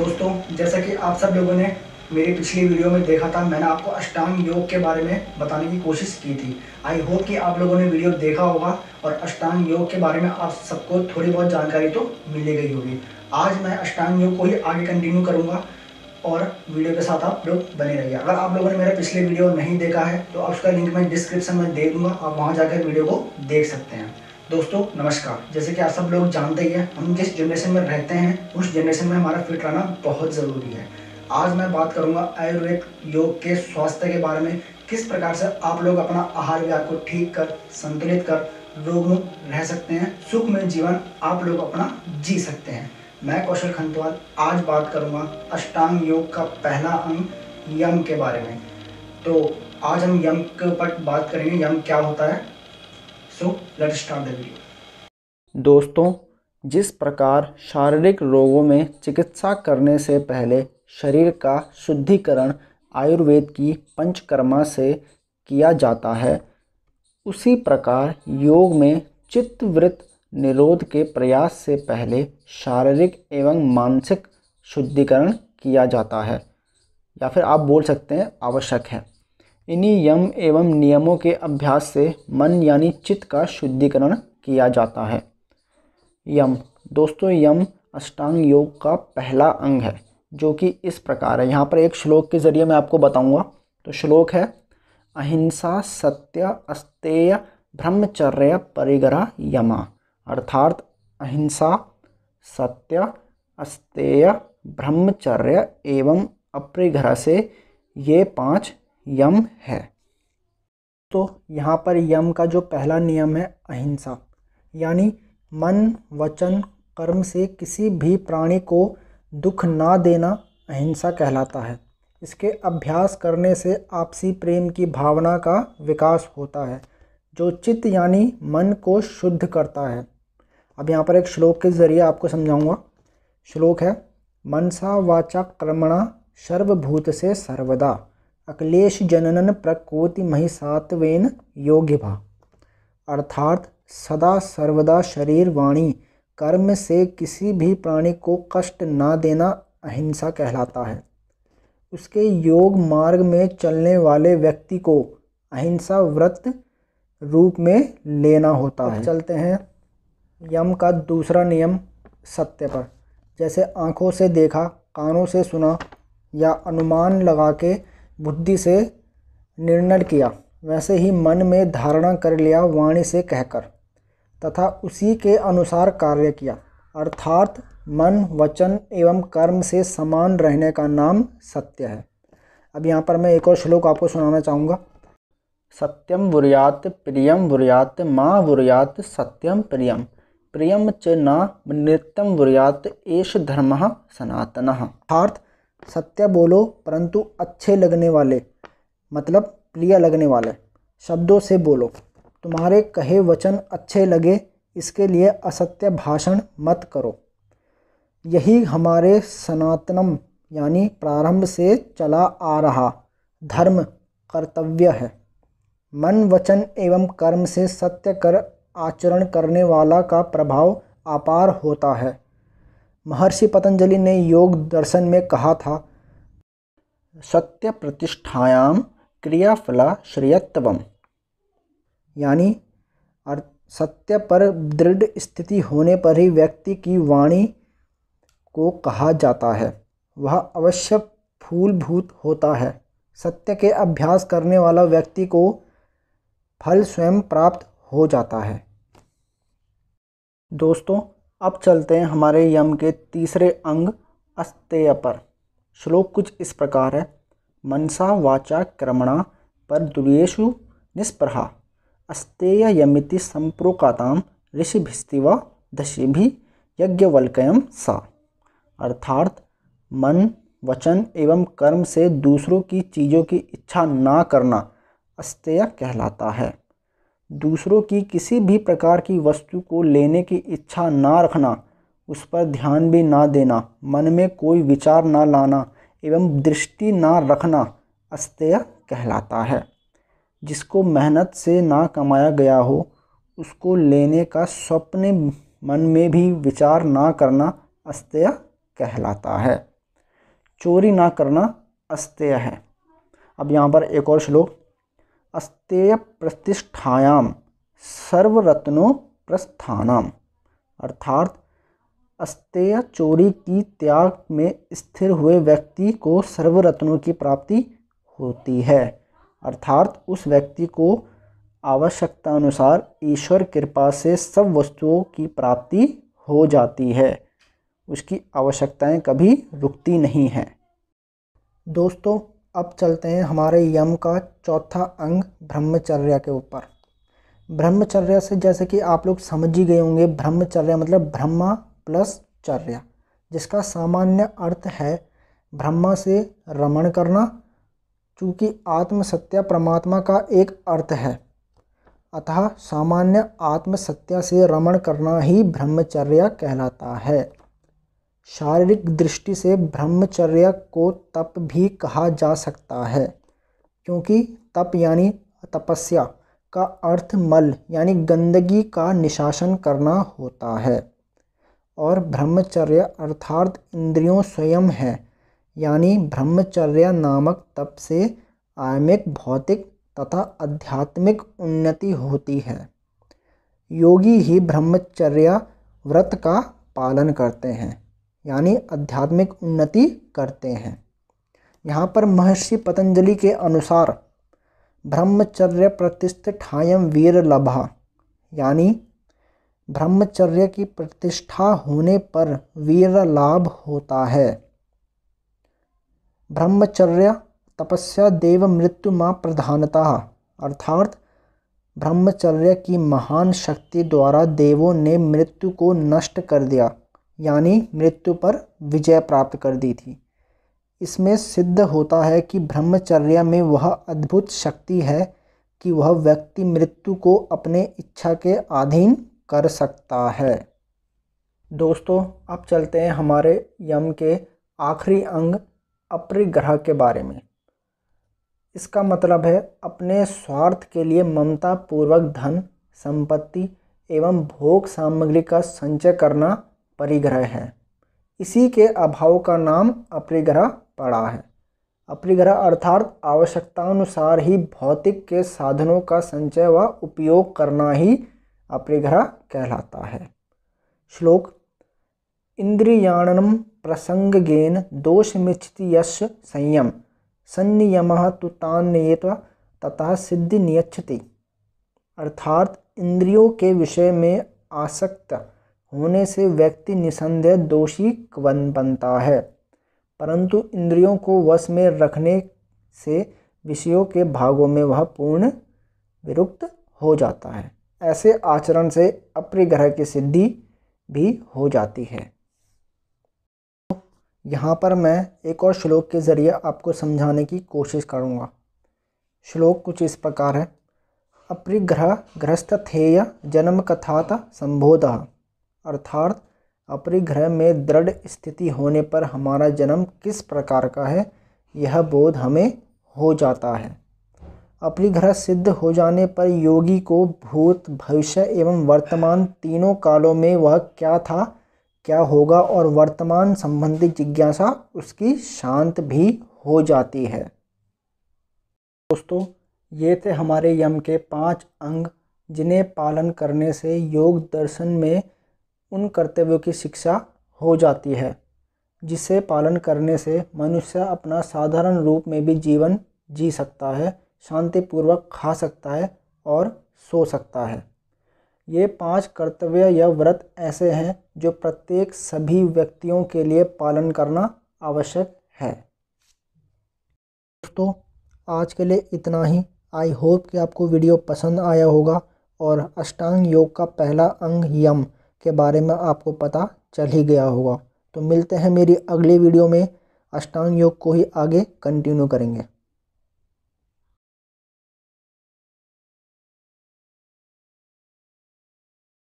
दोस्तों जैसा कि आप सब लोगों ने मेरी पिछली वीडियो में देखा था मैंने आपको अष्टांग योग के बारे में बताने की कोशिश की थी आई होप कि आप लोगों ने वीडियो देखा होगा और अष्टांग योग के बारे में आप सबको थोड़ी बहुत जानकारी तो मिली गई होगी आज मैं अष्टांग योग को ही आगे कंटिन्यू करूँगा और वीडियो के साथ आप लोग बने रहिए अगर आप लोगों ने मेरा पिछले वीडियो नहीं देखा है तो आप उसका लिंक मैं डिस्क्रिप्शन में दे दूँगा आप वहाँ जाकर वीडियो को देख सकते हैं दोस्तों नमस्कार जैसे कि आप सब लोग जानते ही हैं हम जिस जनरेशन में रहते हैं उस जनरेशन में हमारा फिट रहना बहुत ज़रूरी है आज मैं बात करूंगा आयुर्वेद योग के स्वास्थ्य के बारे में किस प्रकार से आप लोग अपना आहार व्यवहार को ठीक कर संतुलित कर रोग मुक्त रह सकते हैं सुखमय जीवन आप लोग अपना जी सकते हैं मैं कौशल खंतवाल आज बात करूँगा अष्टांग योग का पहला अंग यम के बारे में तो आज हम यम के ऊपर बात करेंगे यम क्या होता है so let start the video दोस्तों जिस प्रकार शारीरिक रोगों में चिकित्सा करने से पहले शरीर का शुद्धिकरण आयुर्वेद की पंचकर्मा से किया जाता है उसी प्रकार योग में चित्तवृत्त निरोध के प्रयास से पहले शारीरिक एवं मानसिक शुद्धिकरण किया जाता है या फिर आप बोल सकते हैं आवश्यक है इन्हीं यम एवं नियमों के अभ्यास से मन यानी चित्त का शुद्धिकरण किया जाता है यम दोस्तों यम अष्टांग योग का पहला अंग है जो कि इस प्रकार है यहाँ पर एक श्लोक के ज़रिए मैं आपको बताऊँगा तो श्लोक है अहिंसा सत्य अस्तेय ब्रह्मचर्य परिग्रह यमा अर्थात अहिंसा सत्य अस्तेय ब्रह्मचर्य एवं अपरिग्रह से ये पांच यम है तो यहाँ पर यम का जो पहला नियम है अहिंसा यानी मन वचन कर्म से किसी भी प्राणी को दुख ना देना अहिंसा कहलाता है इसके अभ्यास करने से आपसी प्रेम की भावना का विकास होता है जो चित्त यानी मन को शुद्ध करता है अब यहाँ पर एक श्लोक के ज़रिए आपको समझाऊंगा श्लोक है मनसा वाचा कर्मणा सर्वभूत से सर्वदा अकलेश जननन प्रकोति महिषात्वेन भा अर्थात सदा सर्वदा शरीर वाणी कर्म से किसी भी प्राणी को कष्ट ना देना अहिंसा कहलाता है उसके योग मार्ग में चलने वाले व्यक्ति को अहिंसा व्रत रूप में लेना होता है चलते हैं यम का दूसरा नियम सत्य पर जैसे आँखों से देखा कानों से सुना या अनुमान लगा के बुद्धि से निर्णय किया वैसे ही मन में धारणा कर लिया वाणी से कहकर तथा उसी के अनुसार कार्य किया अर्थात मन वचन एवं कर्म से समान रहने का नाम सत्य है अब यहाँ पर मैं एक और श्लोक आपको सुनाना चाहूँगा सत्यम बुरयात प्रियम बुरयात माँ बुरयात सत्यम प्रियम प्रियम च ना नृत्यम बुरयात एष धर्म सनातन अर्थात सत्य बोलो परंतु अच्छे लगने वाले मतलब प्रिय लगने वाले शब्दों से बोलो तुम्हारे कहे वचन अच्छे लगे इसके लिए असत्य भाषण मत करो यही हमारे सनातनम यानी प्रारंभ से चला आ रहा धर्म कर्तव्य है मन वचन एवं कर्म से सत्य कर आचरण करने वाला का प्रभाव अपार होता है महर्षि पतंजलि ने योग दर्शन में कहा था सत्य प्रतिष्ठायाम क्रियाफला श्रेयत्व यानी सत्य पर दृढ़ स्थिति होने पर ही व्यक्ति की वाणी को कहा जाता है वह अवश्य फूलभूत होता है सत्य के अभ्यास करने वाला व्यक्ति को फल स्वयं प्राप्त हो जाता है दोस्तों अब चलते हैं हमारे यम के तीसरे अंग अस्तेय पर श्लोक कुछ इस प्रकार है मनसा वाचा क्रमणा पर दुर्येशु निष्प्रहा अस्तेय यमिति संप्रोकाताम दशी भी यज्ञवल्कयम सा अर्थात मन वचन एवं कर्म से दूसरों की चीज़ों की इच्छा ना करना अस्तेय कहलाता है दूसरों की किसी भी प्रकार की वस्तु को लेने की इच्छा ना रखना उस पर ध्यान भी ना देना मन में कोई विचार ना लाना एवं दृष्टि ना रखना अस्तेय कहलाता है जिसको मेहनत से ना कमाया गया हो उसको लेने का स्वप्न मन में भी विचार ना करना अस्तेय कहलाता है चोरी ना करना अस्तेय है अब यहाँ पर एक और श्लोक अस्तेय प्रतिष्ठायाम सर्वरत्नो प्रस्थानम अर्थात अस्तेय चोरी की त्याग में स्थिर हुए व्यक्ति को सर्वरत्नों की प्राप्ति होती है अर्थात उस व्यक्ति को आवश्यकता अनुसार ईश्वर कृपा से सब वस्तुओं की प्राप्ति हो जाती है उसकी आवश्यकताएं कभी रुकती नहीं हैं दोस्तों अब चलते हैं हमारे यम का चौथा अंग ब्रह्मचर्य के ऊपर ब्रह्मचर्य से जैसे कि आप लोग समझ ही गए होंगे ब्रह्मचर्य मतलब ब्रह्मा प्लस चर्य जिसका सामान्य अर्थ है ब्रह्मा से रमण करना चूँकि आत्मसत्या परमात्मा का एक अर्थ है अतः सामान्य आत्मसत्या से रमण करना ही ब्रह्मचर्य कहलाता है शारीरिक दृष्टि से ब्रह्मचर्य को तप भी कहा जा सकता है क्योंकि तप यानी तपस्या का अर्थ मल यानी गंदगी का निशासन करना होता है और ब्रह्मचर्य अर्थात इंद्रियों स्वयं है यानी ब्रह्मचर्य नामक तप से आयमिक भौतिक तथा आध्यात्मिक उन्नति होती है योगी ही ब्रह्मचर्य व्रत का पालन करते हैं यानी आध्यात्मिक उन्नति करते हैं यहाँ पर महर्षि पतंजलि के अनुसार ब्रह्मचर्य प्रतिष्ठायम वीर लभा यानी ब्रह्मचर्य की प्रतिष्ठा होने पर वीर लाभ होता है ब्रह्मचर्य तपस्या देव मृत्यु माँ प्रधानता अर्थात ब्रह्मचर्य की महान शक्ति द्वारा देवों ने मृत्यु को नष्ट कर दिया यानी मृत्यु पर विजय प्राप्त कर दी थी इसमें सिद्ध होता है कि ब्रह्मचर्य में वह अद्भुत शक्ति है कि वह व्यक्ति मृत्यु को अपने इच्छा के अधीन कर सकता है दोस्तों अब चलते हैं हमारे यम के आखिरी अंग अपरिग्रह के बारे में इसका मतलब है अपने स्वार्थ के लिए ममता पूर्वक धन संपत्ति एवं भोग सामग्री का संचय करना परिग्रह है इसी के अभाव का नाम अपरिग्रह पड़ा है अपरिग्रह अर्थात आवश्यकतानुसार ही भौतिक के साधनों का संचय व उपयोग करना ही अपरिग्रह कहलाता है श्लोक इंद्रियाणन प्रसंगेन दोष मिच्छति यश संयम संयम तो तान्येत तथा सिद्धि नियच्छति अर्थात इंद्रियों के विषय में आसक्त होने से व्यक्ति निसंदेह दोषी बनता है परंतु इंद्रियों को वश में रखने से विषयों के भागों में वह पूर्ण विरुक्त हो जाता है ऐसे आचरण से अपरिग्रह की सिद्धि भी हो जाती है यहाँ पर मैं एक और श्लोक के ज़रिए आपको समझाने की कोशिश करूँगा श्लोक कुछ इस प्रकार है अपरिग्रह ग्रस्त थेय जन्म कथात संबोध अर्थात अपरिग्रह में दृढ़ स्थिति होने पर हमारा जन्म किस प्रकार का है यह बोध हमें हो जाता है अपरिग्रह सिद्ध हो जाने पर योगी को भूत भविष्य एवं वर्तमान तीनों कालों में वह क्या था क्या होगा और वर्तमान संबंधी जिज्ञासा उसकी शांत भी हो जाती है दोस्तों ये थे हमारे यम के पांच अंग जिन्हें पालन करने से योग दर्शन में उन कर्तव्यों की शिक्षा हो जाती है जिसे पालन करने से मनुष्य अपना साधारण रूप में भी जीवन जी सकता है शांतिपूर्वक खा सकता है और सो सकता है ये पांच कर्तव्य या व्रत ऐसे हैं जो प्रत्येक सभी व्यक्तियों के लिए पालन करना आवश्यक है दोस्तों आज के लिए इतना ही आई होप कि आपको वीडियो पसंद आया होगा और अष्टांग योग का पहला अंग यम के बारे में आपको पता चल ही गया होगा तो मिलते हैं मेरी अगली वीडियो में अष्टांग योग को ही आगे कंटिन्यू करेंगे